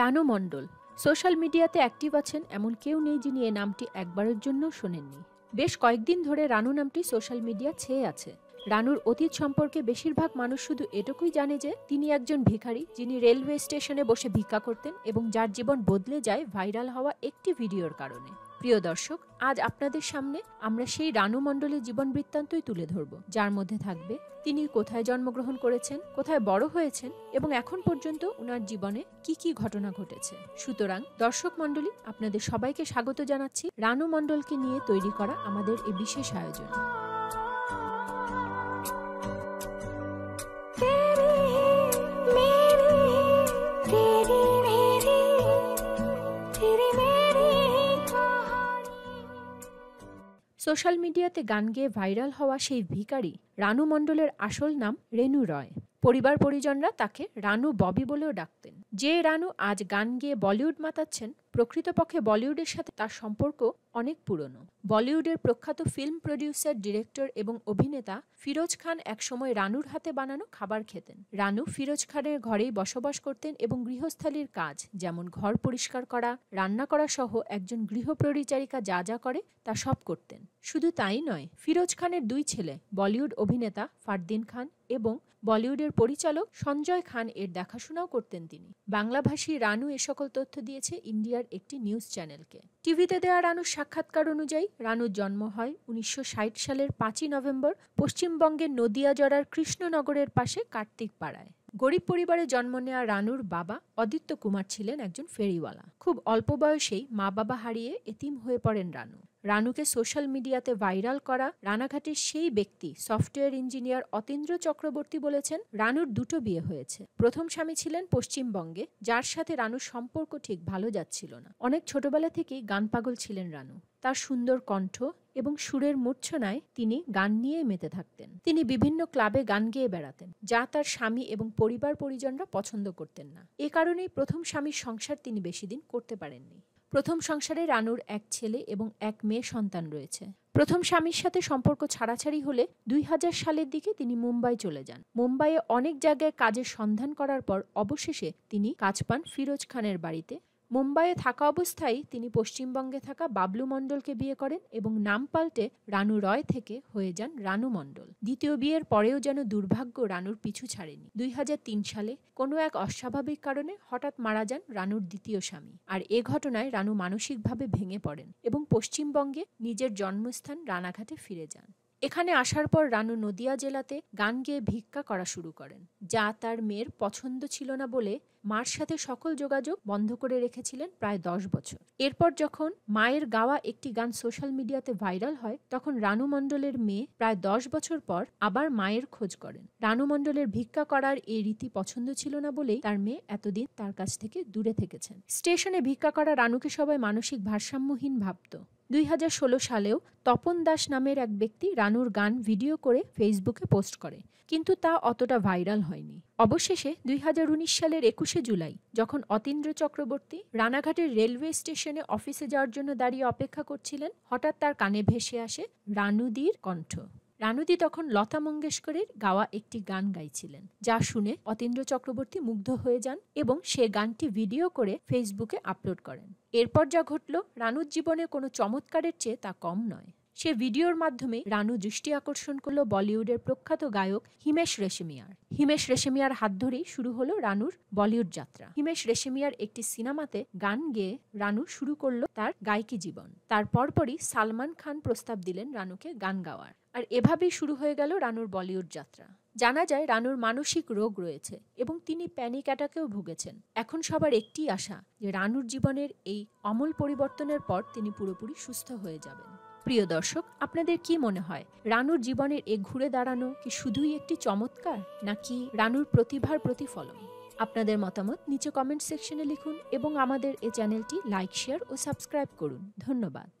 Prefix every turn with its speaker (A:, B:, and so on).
A: Ranu Mondal social মিডিয়াতে active আছেন এমন কেউ নেই যিনি এ নামটি একবারের জন্য শোনেননি বেশ কয়েকদিন ধরে রানু নামটি সোশ্যাল মিডিয়া ছেয়ে আছে রানুর অতীত সম্পর্কে বেশিরভাগ মানুষ শুধু এটুকুই জানে যে তিনি একজন ভিখারি যিনি রেলওয়ে স্টেশনে বসে ভিক্ষা করতেন এবং যার জীবন বদলে যায় ভাইরাল হওয়া একটি ভিডিওর কারণে প্রিয় দর্শক আজ আপনাদের সামনে আমরা সেই রানু মণ্ডলের জীবন বৃত্তান্তই তুলে ধরব যার মধ্যে থাকবে তিনি কোথায় জন্মগ্রহণ করেছেন কোথায় বড় হয়েছেন এবং এখন পর্যন্ত ওনার জীবনে কি কি ঘটনা ঘটেছে সুতরাং দর্শক মণ্ডলী আপনাদের সবাইকে স্বাগত জানাচ্ছি রানু মণ্ডলকে নিয়ে তৈরি করা আমাদের এই বিশেষ আয়োজন तेरी मेरी तेरी मेरी সোশ্যাল মিডিয়াতে গান গেয়ে ভাইরাল হওয়া সেই ভিকারি রানু মণ্ডলের আসল নাম রেনু রয় পরিবার পরিজনরা তাকে রানু ববি বলেও ডাকতেন যে রানু আজ গান গেয়ে বলিউড মাতাচ্ছেন প্রকৃতপক্ষে বলিউডের সাথে তার সম্পর্ক অনেক পুরনো বলিউডের প্রখ্যাত ফিল্ম প্রডিউসার ডিরেক্টর এবং অভিনেতা ফিরোজ খান একসময় রানুর হাতে বানানো খাবার খেতেন রানু ফিরোজ খানের ঘরেই বসবাস করতেন এবং গৃহস্থালির কাজ যেমন ঘর পরিষ্কার করা রান্না করা সহ একজন গৃহপরিচারিকা যা যা করে তা সব করতেন শুধু তাই নয় ফিরোজ খানের দুই ছেলে বলিউড অভিনেতা ফারদিন খান এবং বলিউডের পরিচালক সঞ্জয় খান এর দেখাশোনাও করতেন তিনি বাংলাভাষী রানু এ সকল তথ্য দিয়েছে ইন্ডিয়ার একটি নিউজ চ্যানেলকে টিভিতে দেওয়া রানুর সাক্ষাৎকার অনুযায়ী রানুর জন্ম হয় উনিশশো সালের পাঁচই নভেম্বর পশ্চিমবঙ্গের নদিয়া জড়ার কৃষ্ণনগরের পাশে কার্তিক পাড়ায় গরিব পরিবারে জন্ম নেওয়া রানুর বাবা অদিত্য কুমার ছিলেন একজন ফেরিওয়ালা খুব অল্প বয়সেই মা বাবা হারিয়ে এতিম হয়ে পড়েন রানু রানুকে সোশ্যাল মিডিয়াতে ভাইরাল করা রানাঘাটের সেই ব্যক্তি সফটওয়্যার ইঞ্জিনিয়ার অতীন্দ্র চক্রবর্তী বলেছেন রানুর দুটো বিয়ে হয়েছে প্রথম স্বামী ছিলেন পশ্চিমবঙ্গে যার সাথে রানুর সম্পর্ক ঠিক ভালো যাচ্ছিল না অনেক ছোটবেলা থেকেই গান পাগল ছিলেন রানু তার সুন্দর কণ্ঠ এবং সুরের মূর্ছনায় তিনি গান নিয়ে মেতে থাকতেন তিনি বিভিন্ন ক্লাবে গান গেয়ে বেড়াতেন যা তার স্বামী এবং পরিবার পরিজনরা পছন্দ করতেন না এ কারণেই প্রথম স্বামীর সংসার তিনি বেশি দিন করতে পারেননি প্রথম সংসারে রানুর এক ছেলে এবং এক মেয়ে সন্তান রয়েছে প্রথম স্বামীর সাথে সম্পর্ক ছাড়াছাড়ি হলে দুই হাজার সালের দিকে তিনি মুম্বাই চলে যান মুম্বাইয়ে অনেক জায়গায় কাজের সন্ধান করার পর অবশেষে তিনি কাজ পান ফিরোজ খানের বাড়িতে মুম্বাইয়ে থাকা অবস্থায় তিনি পশ্চিমবঙ্গে থাকা বাবলু মণ্ডলকে বিয়ে করেন এবং নাম পাল্টে রানু রয় থেকে হয়ে যান রানু মণ্ডল দ্বিতীয় বিয়ের পরেও যেন দুর্ভাগ্য রানুর পিছু ছাড়েনি দুই সালে কোনো এক অস্বাভাবিক কারণে হঠাৎ মারা যান রানুর দ্বিতীয় স্বামী আর এ ঘটনায় রানু মানসিকভাবে ভেঙে পড়েন এবং পশ্চিমবঙ্গে নিজের জন্মস্থান রানাঘাটে ফিরে যান এখানে আসার পর রানু নদিয়া জেলাতে গান গেয়ে ভিক্ষা করা শুরু করেন যা তার মেয়ের পছন্দ ছিল না বলে মার সাথে সকল যোগাযোগ বন্ধ করে রেখেছিলেন প্রায় দশ বছর এরপর যখন মায়ের গাওয়া একটি গান সোশ্যাল মিডিয়াতে ভাইরাল হয় তখন রানু মণ্ডলের মেয়ে প্রায় দশ বছর পর আবার মায়ের খোঁজ করেন রানু মণ্ডলের ভিক্ষা করার এই রীতি পছন্দ ছিল না বলেই তার মেয়ে এতদিন তার কাছ থেকে দূরে থেকেছেন স্টেশনে ভিক্ষা করা রানুকে সবাই মানসিক ভারসাম্যহীন ভাবত দুই সালেও তপন দাস নামের এক ব্যক্তি রানুর গান ভিডিও করে ফেসবুকে পোস্ট করে কিন্তু তা অতটা ভাইরাল হয়নি অবশেষে দুই সালের একুশে জুলাই যখন অতীন্দ্র চক্রবর্তী রানাঘাটের রেলওয়ে স্টেশনে অফিসে যাওয়ার জন্য দাঁড়িয়ে অপেক্ষা করছিলেন হঠাৎ তার কানে ভেসে আসে রানুদির কণ্ঠ রানুদি তখন লতা মঙ্গেশকরের গাওয়া একটি গান গাইছিলেন যা শুনে অতীন্দ্র চক্রবর্তী মুগ্ধ হয়ে যান এবং সে গানটি ভিডিও করে ফেসবুকে আপলোড করেন এরপর যা ঘটল রানুর জীবনে কোনো চমৎকারের চেয়ে তা কম নয় সে ভিডিওর মাধ্যমে রানু দৃষ্টি আকর্ষণ করল বলিউডের প্রখ্যাত গায়ক হিমেশ রেশমিয়ার হিমেশ রেশমিয়ার হাত ধরেই শুরু হলো রানুর বলিউড যাত্রা হিমেশ রেশমিয়ার একটি সিনেমাতে গান গেয়ে রানু শুরু করলো তার গায়িকী জীবন তার পরপরই সালমান খান প্রস্তাব দিলেন রানুকে গান গাওয়ার আর এভাবেই শুরু হয়ে গেল রানুর বলিউড যাত্রা জানা যায় রানুর মানসিক রোগ রয়েছে এবং তিনি প্যানিক অ্যাটাকেও ভুগেছেন এখন সবার একটি আশা যে রানুর জীবনের এই অমল পরিবর্তনের পর তিনি পুরোপুরি সুস্থ হয়ে যাবেন প্রিয় দর্শক আপনাদের কি মনে হয় রানুর জীবনের এ ঘুরে দাঁড়ানো কি শুধুই একটি চমৎকার নাকি রানুর প্রতিভার প্রতিফলন আপনাদের মতামত নিচে কমেন্ট সেকশনে লিখুন এবং আমাদের এ চ্যানেলটি লাইক শেয়ার ও সাবস্ক্রাইব করুন ধন্যবাদ